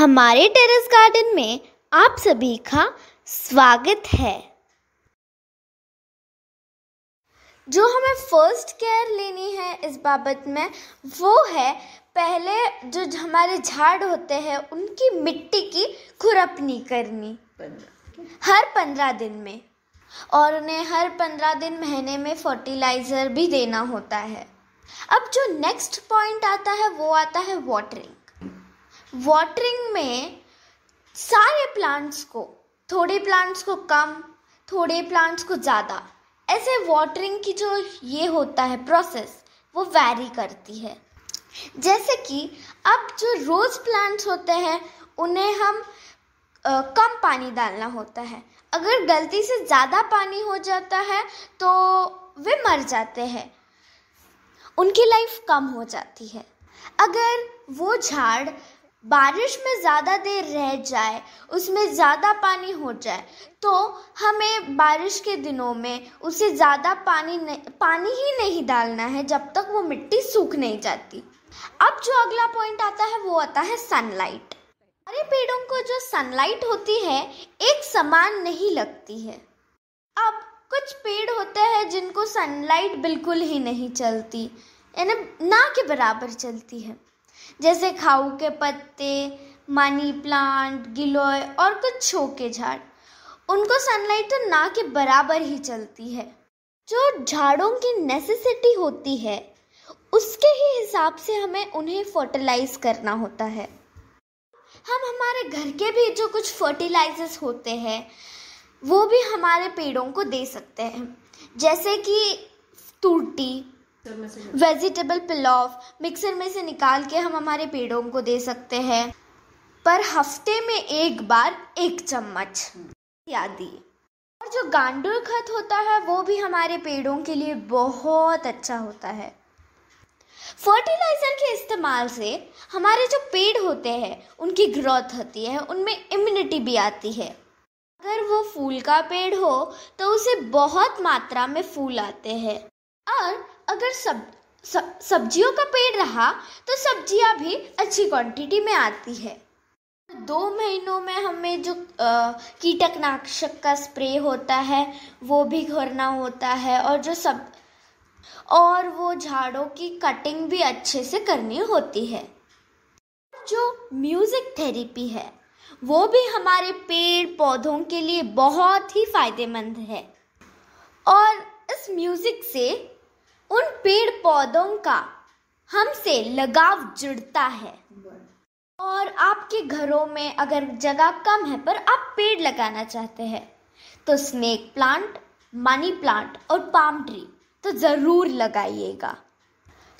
हमारे terrace garden में आप सभी का स्वागत है जो हमें फर्स्ट केयर लेनी है इस बाबत में वो है पहले जो हमारे झाड़ होते हैं उनकी मिट्टी की खुरपनी करनी हर पंद्रह दिन में और उन्हें हर पंद्रह दिन महीने में फर्टिलाइज़र भी देना होता है अब जो नेक्स्ट पॉइंट आता है वो आता है वाटरिंग वाटरिंग में सारे प्लांट्स को थोड़े प्लांट्स को कम थोड़े प्लांट्स को ज़्यादा ऐसे वाटरिंग की जो ये होता है प्रोसेस वो वैरी करती है जैसे कि अब जो रोज़ प्लांट्स होते हैं उन्हें हम आ, कम पानी डालना होता है अगर गलती से ज़्यादा पानी हो जाता है तो वे मर जाते हैं उनकी लाइफ कम हो जाती है अगर वो झाड़ बारिश में ज़्यादा देर रह जाए उसमें ज़्यादा पानी हो जाए तो हमें बारिश के दिनों में उसे ज़्यादा पानी पानी ही नहीं डालना है जब तक वो मिट्टी सूख नहीं जाती अब जो अगला पॉइंट आता है वो आता है सनलाइट हमारे पेड़ों को जो सनलाइट होती है एक समान नहीं लगती है अब कुछ पेड़ होते हैं जिनको सनलाइट बिल्कुल ही नहीं चलती यानी ना के बराबर चलती है जैसे खाऊ के पत्ते मनी प्लांट गिलोय और कुछ छोके के झाड़ उनको सनलाइट तो ना के बराबर ही चलती है जो झाड़ों की नेसेसिटी होती है उसके ही हिसाब से हमें उन्हें फर्टिलाइज करना होता है हम हमारे घर के भी जो कुछ फर्टिलाइजर्स होते हैं वो भी हमारे पेड़ों को दे सकते हैं जैसे कि तुरटी वेजिटेबल पिलाव मिक्सर में से निकाल के हम हमारे पेड़ों को दे सकते हैं पर हफ्ते में एक बार एक चम्मच इत्यादि और जो गांडुल खत होता है वो भी हमारे पेड़ों के लिए बहुत अच्छा होता है फर्टिलाइजर के इस्तेमाल से हमारे जो पेड़ होते हैं उनकी ग्रोथ होती है उनमें इम्यूनिटी भी आती है अगर वो फूल का पेड़ हो तो उसे बहुत मात्रा में फूल आते हैं और अगर सब, सब सब्जियों का पेड़ रहा तो सब्जियां भी अच्छी क्वांटिटी में आती है दो महीनों में हमें जो कीटकनाशक का स्प्रे होता है वो भी करना होता है और जो सब और वो झाड़ों की कटिंग भी अच्छे से करनी होती है जो म्यूज़िक थेरेपी है वो भी हमारे पेड़ पौधों के लिए बहुत ही फायदेमंद है और इस म्यूज़िक से उन पेड़ पौधों का हमसे लगाव जुड़ता है और आपके घरों में अगर जगह कम है पर आप पेड़ लगाना चाहते हैं तो स्नेक प्लांट मनी प्लांट और पाम ट्री तो ज़रूर लगाइएगा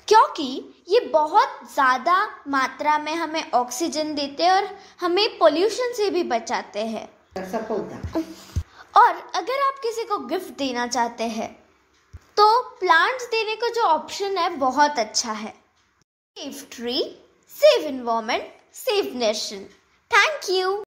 क्योंकि ये बहुत ज़्यादा मात्रा में हमें ऑक्सीजन देते हैं और हमें पोल्यूशन से भी बचाते हैं और अगर आप किसी को गिफ्ट देना चाहते हैं तो प्लांट्स देने का जो ऑप्शन है बहुत अच्छा है safe tree safe environment safe nation thank you